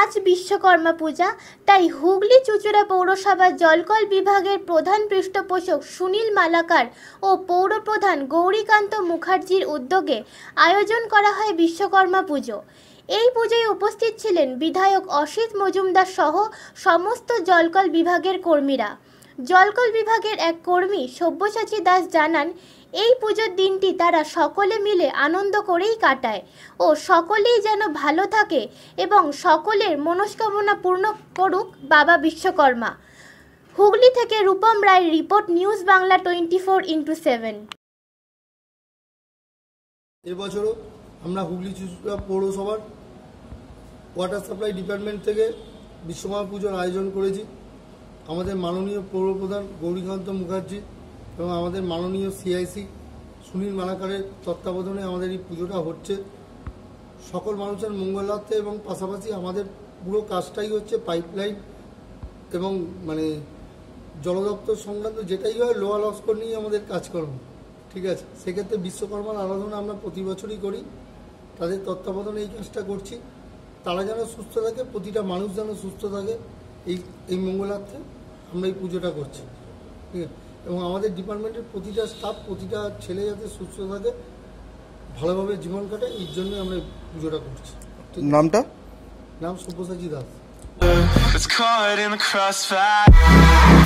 আজ বিশ্বকর্মা পূজা তাই হুগলি চুচুড়া পৌরসভার জলকল বিভাগের প্রধান পৃষ্ঠপোষক সুনীল মালাকার ও পৌরপ্রধান গৌরীকান্ত মুখার্জির উদ্যোগে আয়োজন করা হয় বিশ্বকর্মা পুজো এই পুজোয় উপস্থিত ছিলেন বিধায়ক অসিত মজুমদার সহ সমস্ত জলকল বিভাগের কর্মীরা জলকল বিভাগের এক কর্মী সব্যসাচী দাস জানান এই পুজোর দিনটি তারা সকলে মিলে আনন্দ করেই কাটায় ও সকলেই যেন ভালো থাকে এবং সকলের মনস্কামনা পূর্ণ করুক বাবা বিশ্বকর্মা হুগলি থেকে Rupam Roy report news Bangla twenty four into seven এবছরও আমরা হুগলি চুচুড়া পৌরসভার ওয়াটার সাপ্লাই ডিপার্টমেন্ট থেকে বিশ্বকর্মা পুজোর আয়োজন করেছি আমাদের মাননীয় পৌরপ্রধান গৌরীকান্ত মুখার্জি এবং আমাদের মাননীয় সিআইসি সুনীল মালাকারের তত্ত্বাবধানে আমাদের এই পুজোটা হচ্ছে সকল মানুষের মঙ্গলার্থে এবং পাশাপাশি আমাদের পুরো কাজটাই হচ্ছে পাইপলাইন এবং মানে জলদপ্তর সংক্রান্ত যেটাই হয় লোয়া লস্কর নিয়ে আমাদের কাজকর্ম ঠিক আছে সেক্ষেত্রে বিশ্বকর্মার আরাধনা আমরা প্রতি বছরই করি তাদের তত্ত্বাবধানে এই কাজটা করছি তারা যেন সুস্থ থাকে প্রতিটা মানুষ যেন সুস্থ থাকে এই এই মঙ্গলার্থে আমরা এই পুজোটা করছি ঠিক আছে এবং আমাদের ডিপার্টমেন্টের প্রতিটা স্টাফ প্রতিটা ছেলে যাতে সুস্থ থাকে ভালোভাবে জীবন কাটে এর জন্যই আমরা এই পুজোটা করছি নামটা নাম সব্যসাচী দাস